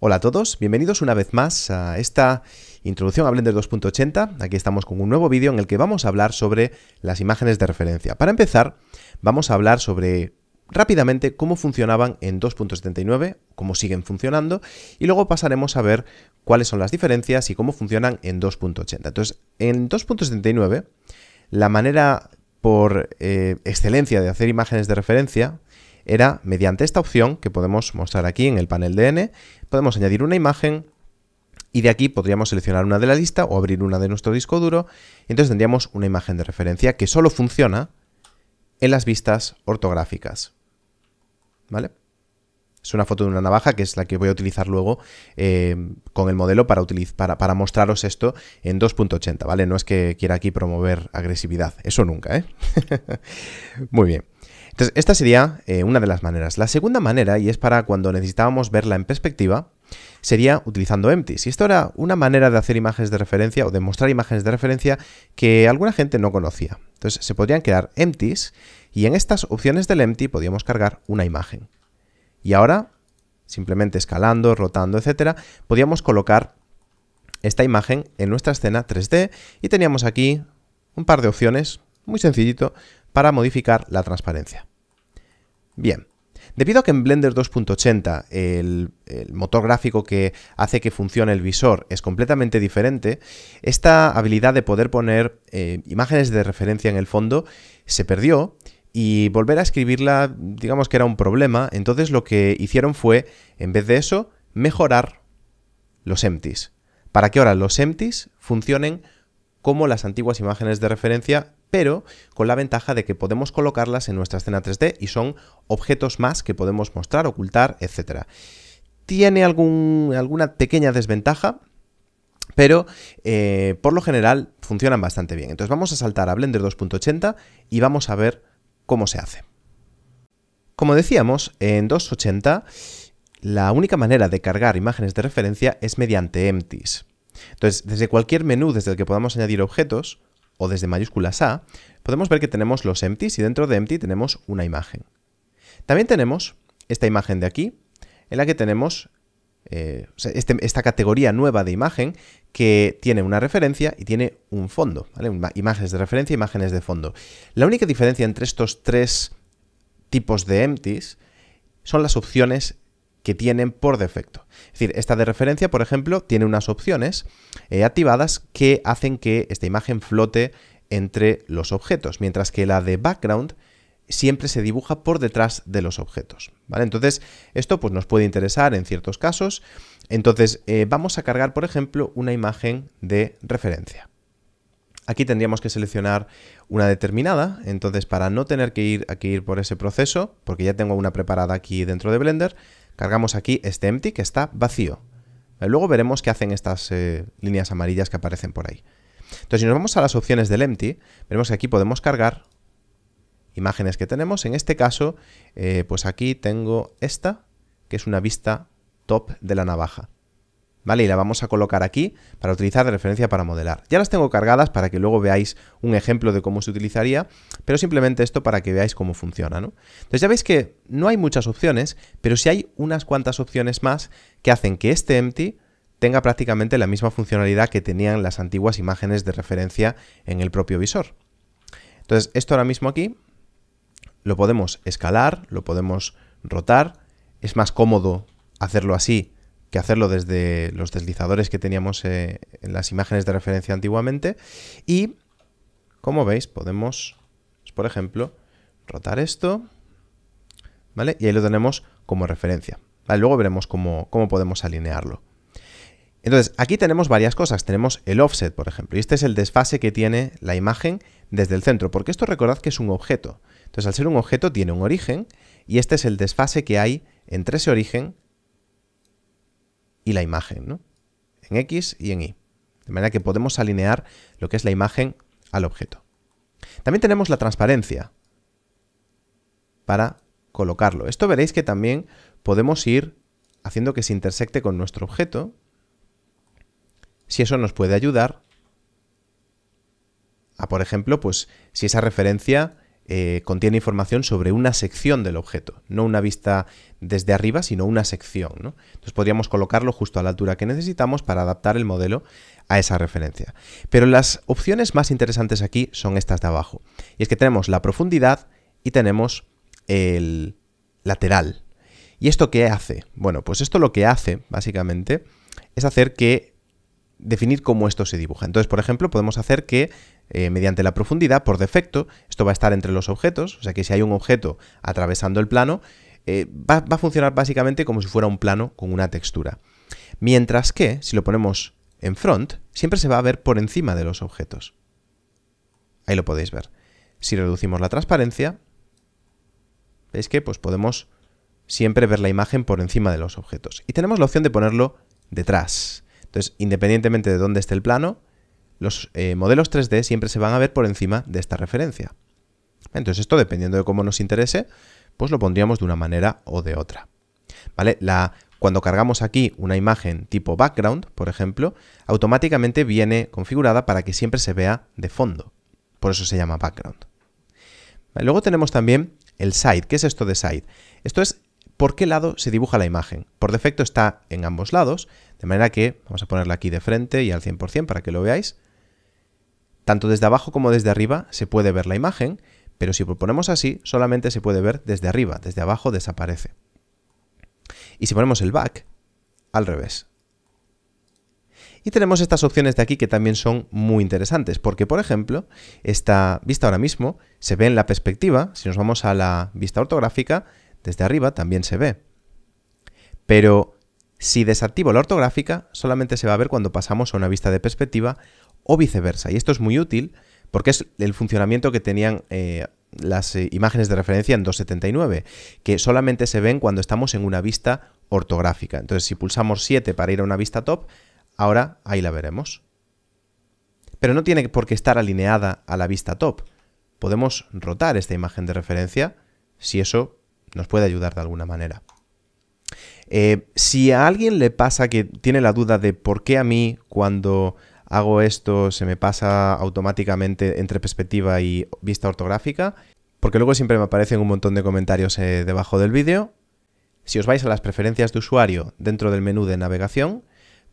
Hola a todos, bienvenidos una vez más a esta introducción a Blender 2.80. Aquí estamos con un nuevo vídeo en el que vamos a hablar sobre las imágenes de referencia. Para empezar, vamos a hablar sobre rápidamente cómo funcionaban en 2.79, cómo siguen funcionando, y luego pasaremos a ver cuáles son las diferencias y cómo funcionan en 2.80. Entonces, en 2.79, la manera por eh, excelencia de hacer imágenes de referencia era mediante esta opción que podemos mostrar aquí en el panel de N, podemos añadir una imagen y de aquí podríamos seleccionar una de la lista o abrir una de nuestro disco duro entonces tendríamos una imagen de referencia que solo funciona en las vistas ortográficas. ¿Vale? Es una foto de una navaja que es la que voy a utilizar luego eh, con el modelo para, para, para mostraros esto en 2.80, ¿vale? No es que quiera aquí promover agresividad, eso nunca, ¿eh? Muy bien. Entonces, esta sería eh, una de las maneras. La segunda manera, y es para cuando necesitábamos verla en perspectiva, sería utilizando empties. Y esto era una manera de hacer imágenes de referencia o de mostrar imágenes de referencia que alguna gente no conocía. Entonces, se podrían crear empties y en estas opciones del empty podíamos cargar una imagen. Y ahora, simplemente escalando, rotando, etcétera, podíamos colocar esta imagen en nuestra escena 3D y teníamos aquí un par de opciones, muy sencillito, para modificar la transparencia. Bien. Debido a que en Blender 2.80 el, motor gráfico que hace que funcione el visor es completamente diferente, esta habilidad de poder poner eh, imágenes de referencia en el fondo se perdió y volver a escribirla digamos que era un problema, entonces lo que hicieron fue, en vez de eso, mejorar los empties, para que ahora los empties funcionen como las antiguas imágenes de referencia pero con la ventaja de que podemos colocarlas en nuestra escena 3D y son objetos más que podemos mostrar, ocultar, etc. Tiene alguna pequeña desventaja, pero eh, por lo general funcionan bastante bien. Entonces vamos a saltar a Blender 2.80 y vamos a ver cómo se hace. Como decíamos, en 2.80 la única manera de cargar imágenes de referencia es mediante empties. Entonces, desde cualquier menú desde el que podamos añadir objetos, o desde mayúsculas A, podemos ver que tenemos los empties y dentro de empty tenemos una imagen. También tenemos esta imagen de aquí, en la que tenemos eh, este, esta categoría nueva de imagen que tiene una referencia y tiene un fondo, imágenes de referencia, imágenes de fondo. La única diferencia entre estos tres tipos de empties son las opciones que tienen por defecto. Es decir, esta de referencia, por ejemplo, tiene unas opciones eh, activadas que hacen que esta imagen flote entre los objetos, mientras que la de background siempre se dibuja por detrás de los objetos. ¿vale? Entonces, esto pues, nos puede interesar en ciertos casos. Entonces, eh, vamos a cargar, por ejemplo, una imagen de referencia. Aquí tendríamos que seleccionar una determinada, entonces para no tener que ir, que ir por ese proceso, porque ya tengo una preparada aquí dentro de Blender, Cargamos aquí este empty que está vacío. Luego veremos qué hacen estas eh, líneas amarillas que aparecen por ahí. Entonces, si nos vamos a las opciones del empty, veremos que aquí podemos cargar imágenes que tenemos. En este caso, eh, pues aquí tengo esta, que es una vista top de la navaja. ¿vale? Y la vamos a colocar aquí para utilizar de referencia para modelar. Ya las tengo cargadas para que luego veáis un ejemplo de cómo se utilizaría, pero simplemente esto para que veáis cómo funciona, ¿no? Entonces ya veis que no hay muchas opciones, pero sí hay unas cuantas opciones más que hacen que este empty tenga prácticamente la misma funcionalidad que tenían las antiguas imágenes de referencia en el propio visor. Entonces, esto ahora mismo aquí lo podemos escalar, lo podemos rotar, es más cómodo hacerlo así que hacerlo desde los deslizadores que teníamos eh, en las imágenes de referencia antiguamente. Y, como veis, podemos, pues, por ejemplo, rotar esto, ¿vale? Y ahí lo tenemos como referencia. Luego veremos cómo, cómo podemos alinearlo. Entonces, aquí tenemos varias cosas. Tenemos el offset, por ejemplo, y este es el desfase que tiene la imagen desde el centro, porque esto recordad que es un objeto. Entonces, al ser un objeto, tiene un origen, y este es el desfase que hay entre ese origen y la imagen, ¿no? En X y en Y. De manera que podemos alinear lo que es la imagen al objeto. También tenemos la transparencia para colocarlo. Esto veréis que también podemos ir haciendo que se intersecte con nuestro objeto. Si eso nos puede ayudar a, por ejemplo, pues si esa referencia eh, contiene información sobre una sección del objeto, no una vista desde arriba, sino una sección. Entonces podríamos colocarlo justo a la altura que necesitamos para adaptar el modelo a esa referencia. Pero las opciones más interesantes aquí son estas de abajo. Y es que tenemos la profundidad y tenemos el lateral. ¿Y esto qué hace? Bueno, pues esto lo que hace, básicamente, es hacer que definir cómo esto se dibuja. Entonces, por ejemplo, podemos hacer que eh, mediante la profundidad, por defecto, esto va a estar entre los objetos, o sea que si hay un objeto atravesando el plano, eh, va, va a funcionar básicamente como si fuera un plano con una textura. Mientras que, si lo ponemos en front, siempre se va a ver por encima de los objetos. Ahí lo podéis ver. Si reducimos la transparencia, veis que pues podemos siempre ver la imagen por encima de los objetos. Y tenemos la opción de ponerlo detrás. Entonces, independientemente de dónde esté el plano, los eh, modelos 3D siempre se van a ver por encima de esta referencia. Entonces esto, dependiendo de cómo nos interese, pues lo pondríamos de una manera o de otra. ¿Vale? La, cuando cargamos aquí una imagen tipo background, por ejemplo, automáticamente viene configurada para que siempre se vea de fondo. Por eso se llama background. Luego tenemos también el side. ¿Qué es esto de side? Esto es por qué lado se dibuja la imagen. Por defecto está en ambos lados, de manera que vamos a ponerla aquí de frente y al 100% para que lo veáis. Tanto desde abajo como desde arriba se puede ver la imagen, pero si ponemos así, solamente se puede ver desde arriba, desde abajo desaparece. Y si ponemos el back, al revés. Y tenemos estas opciones de aquí que también son muy interesantes, porque por ejemplo, esta vista ahora mismo se ve en la perspectiva, si nos vamos a la vista ortográfica, desde arriba también se ve. Pero si desactivo la ortográfica, solamente se va a ver cuando pasamos a una vista de perspectiva o viceversa. Y esto es muy útil porque es el funcionamiento que tenían eh, las eh, imágenes de referencia en 279, que solamente se ven cuando estamos en una vista ortográfica. Entonces, si pulsamos 7 para ir a una vista top, ahora ahí la veremos. Pero no tiene por qué estar alineada a la vista top. Podemos rotar esta imagen de referencia si eso nos puede ayudar de alguna manera. Eh, si a alguien le pasa que tiene la duda de por qué a mí cuando hago esto, se me pasa automáticamente entre perspectiva y vista ortográfica, porque luego siempre me aparecen un montón de comentarios eh, debajo del vídeo. Si os vais a las preferencias de usuario dentro del menú de navegación,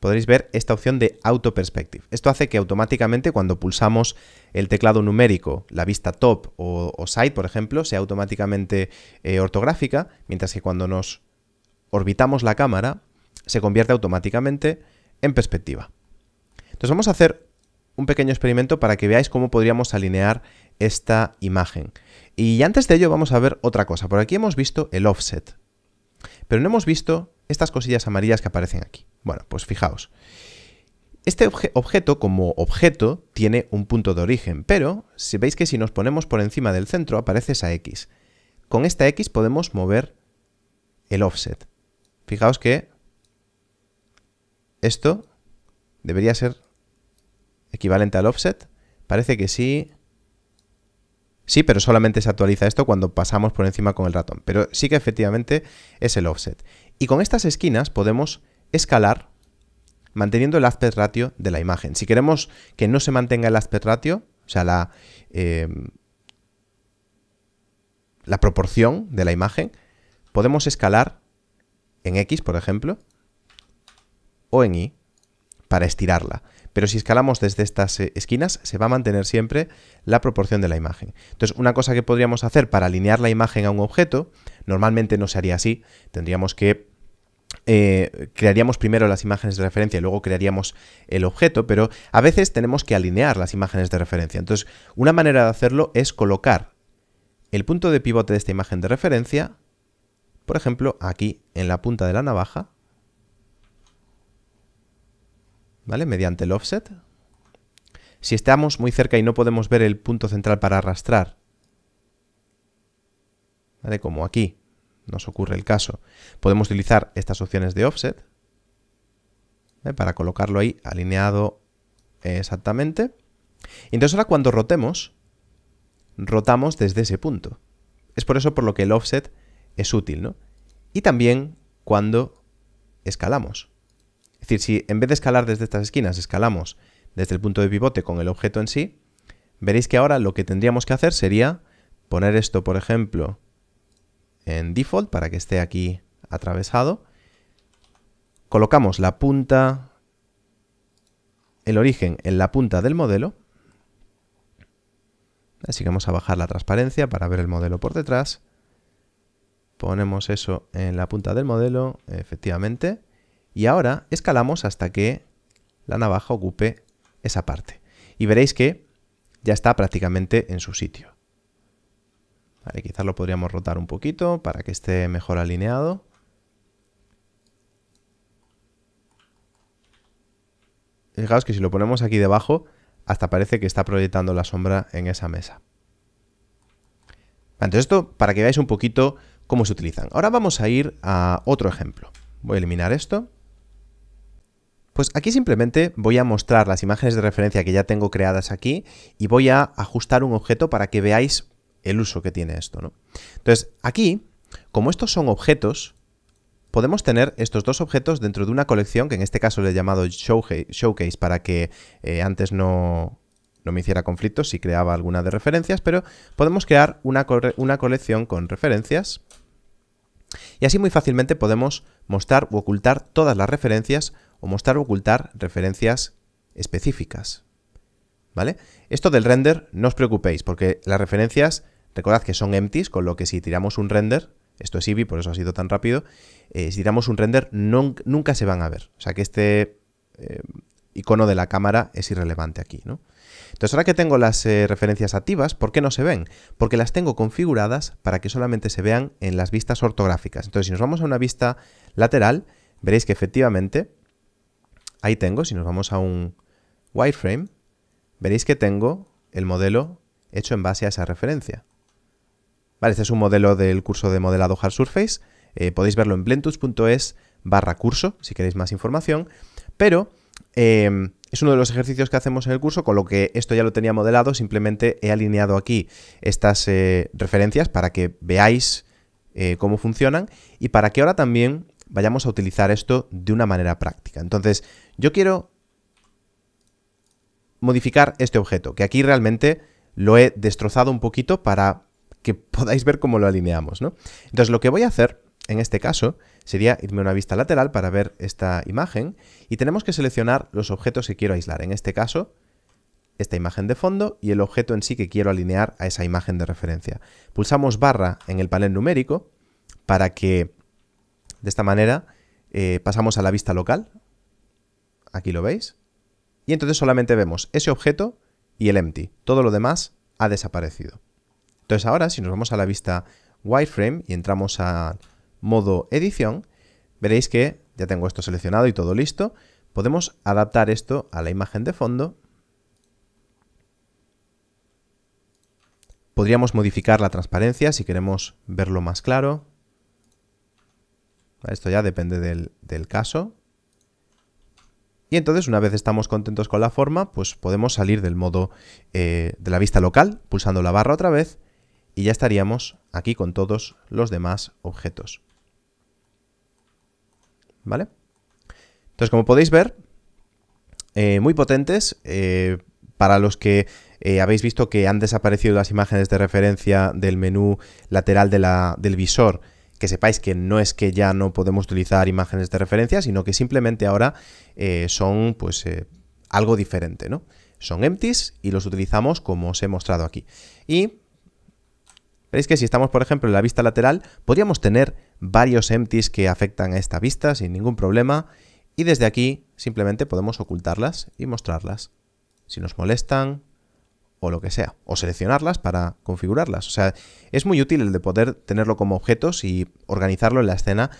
podréis ver esta opción de Auto Perspective. Esto hace que automáticamente cuando pulsamos el teclado numérico, la vista top o, side, por ejemplo, sea automáticamente eh, ortográfica, mientras que cuando nos orbitamos la cámara, se convierte automáticamente en perspectiva. Entonces vamos a hacer un pequeño experimento para que veáis cómo podríamos alinear esta imagen. Y antes de ello vamos a ver otra cosa. Por aquí hemos visto el offset, pero no hemos visto estas cosillas amarillas que aparecen aquí. Bueno, pues fijaos. Este objeto como objeto tiene un punto de origen, pero si veis que si nos ponemos por encima del centro aparece esa X. Con esta X podemos mover el offset. Fijaos que esto debería ser equivalente al offset. Parece que sí. Sí, pero solamente se actualiza esto cuando pasamos por encima con el ratón. Pero sí que efectivamente es el offset. Y con estas esquinas podemos escalar manteniendo el aspect ratio de la imagen. Si queremos que no se mantenga el aspect ratio, o sea, la, eh, la proporción de la imagen, podemos escalar en X, por ejemplo, o en Y para estirarla pero si escalamos desde estas eh, esquinas se va a mantener siempre la proporción de la imagen. Entonces, una cosa que podríamos hacer para alinear la imagen a un objeto, normalmente no se haría así, tendríamos que eh, crearíamos primero las imágenes de referencia y luego crearíamos el objeto, pero a veces tenemos que alinear las imágenes de referencia. Entonces, una manera de hacerlo es colocar el punto de pivote de esta imagen de referencia, por ejemplo, aquí en la punta de la navaja, ¿vale? Mediante el offset. Si estamos muy cerca y no podemos ver el punto central para arrastrar, Como aquí nos ocurre el caso, podemos utilizar estas opciones de offset ¿eh? para colocarlo ahí alineado exactamente. entonces ahora cuando rotemos, rotamos desde ese punto. Es por eso por lo que el offset es útil, ¿no? Y también cuando escalamos. Es decir, si en vez de escalar desde estas esquinas, escalamos desde el punto de pivote con el objeto en sí, veréis que ahora lo que tendríamos que hacer sería poner esto, por ejemplo, en default para que esté aquí atravesado. Colocamos la punta, el origen en la punta del modelo. Así que vamos a bajar la transparencia para ver el modelo por detrás. Ponemos eso en la punta del modelo, efectivamente. Y ahora escalamos hasta que la navaja ocupe esa parte. Y veréis que ya está prácticamente en su sitio. quizás lo podríamos rotar un poquito para que esté mejor alineado. Fijaos que si lo ponemos aquí debajo, hasta parece que está proyectando la sombra en esa mesa. Entonces esto para que veáis un poquito cómo se utilizan. Ahora vamos a ir a otro ejemplo. Voy a eliminar esto. Pues aquí simplemente voy a mostrar las imágenes de referencia que ya tengo creadas aquí y voy a ajustar un objeto para que veáis el uso que tiene esto. Entonces, aquí, como estos son objetos, podemos tener estos dos objetos dentro de una colección, que en este caso le he llamado Showcase para que eh, antes no, me hiciera conflicto si creaba alguna de referencias, pero podemos crear una, una, colección con referencias y así muy fácilmente podemos mostrar u ocultar todas las referencias o mostrar o ocultar referencias específicas. ¿Vale? Esto del render, no os preocupéis, porque las referencias, recordad que son empties, con lo que si tiramos un render, esto es Eevee, por eso ha sido tan rápido, eh, si tiramos un render, nunca se van a ver. O sea que este eh, icono de la cámara es irrelevante aquí, ¿no? Entonces ahora que tengo las eh, referencias activas, ¿por qué no se ven? Porque las tengo configuradas para que solamente se vean en las vistas ortográficas. Entonces si nos vamos a una vista lateral, veréis que efectivamente ahí tengo, si nos vamos a un wireframe, veréis que tengo el modelo hecho en base a esa referencia. este es un modelo del curso de modelado Hard Surface. Eh, podéis verlo en plentus.es barra curso, si queréis más información. Pero em, es uno de los ejercicios que hacemos en el curso, con lo que esto ya lo tenía modelado. Simplemente he alineado aquí estas eh, referencias para que veáis eh, cómo funcionan y para que ahora también vayamos a utilizar esto de una manera práctica. Entonces, yo quiero modificar este objeto, que aquí realmente lo he destrozado un poquito para que podáis ver cómo lo alineamos, ¿no? Entonces, lo que voy a hacer en este caso sería irme a una vista lateral para ver esta imagen y tenemos que seleccionar los objetos que quiero aislar. En este caso, esta imagen de fondo y el objeto en sí que quiero alinear a esa imagen de referencia. Pulsamos barra en el panel numérico para que de esta manera eh, pasamos a la vista local, aquí lo veis, y entonces solamente vemos ese objeto y el empty. Todo lo demás ha desaparecido. Entonces ahora si nos vamos a la vista wireframe y entramos a modo edición, veréis que ya tengo esto seleccionado y todo listo. Podemos adaptar esto a la imagen de fondo. Podríamos modificar la transparencia si queremos verlo más claro. Esto ya depende del, caso. Y entonces, una vez estamos contentos con la forma, pues podemos salir del modo eh, de la vista local, pulsando la barra otra vez, y ya estaríamos aquí con todos los demás objetos. ¿Vale? Entonces, como podéis ver, eh, muy potentes. Eh, para los que habéis visto que han desaparecido las imágenes de referencia del menú lateral del visor, que sepáis que no es que ya no podemos utilizar imágenes de referencia, sino que simplemente ahora eh, son pues eh, algo diferente, ¿no? Son empties y los utilizamos como os he mostrado aquí. Y veis que si estamos, por ejemplo, en la vista lateral, podríamos tener varios empties que afectan a esta vista sin ningún problema y desde aquí simplemente podemos ocultarlas y mostrarlas. Si nos molestan, o lo que sea, o seleccionarlas para configurarlas. O sea, es muy útil el de poder tenerlo como objetos y organizarlo en la escena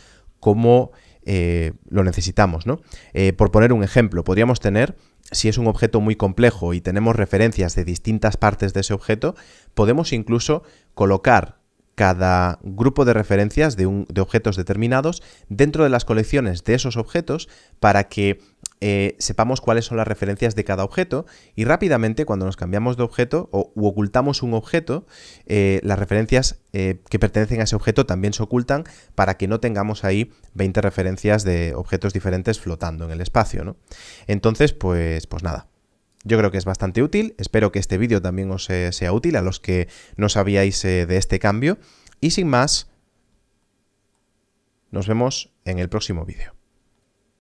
como eh, lo necesitamos, ¿no? Eh, por poner un ejemplo, podríamos tener, si es un objeto muy complejo y tenemos referencias de distintas partes de ese objeto, podemos incluso colocar cada grupo de referencias de, un, de objetos determinados dentro de las colecciones de esos objetos para que eh, sepamos cuáles son las referencias de cada objeto y rápidamente cuando nos cambiamos de objeto o u ocultamos un objeto, eh, las referencias eh, que pertenecen a ese objeto también se ocultan para que no tengamos ahí 20 referencias de objetos diferentes flotando en el espacio. ¿no? Entonces, pues, pues nada. Yo creo que es bastante útil, espero que este vídeo también os eh, sea útil a los que no sabíais eh, de este cambio y sin más, nos vemos en el próximo vídeo.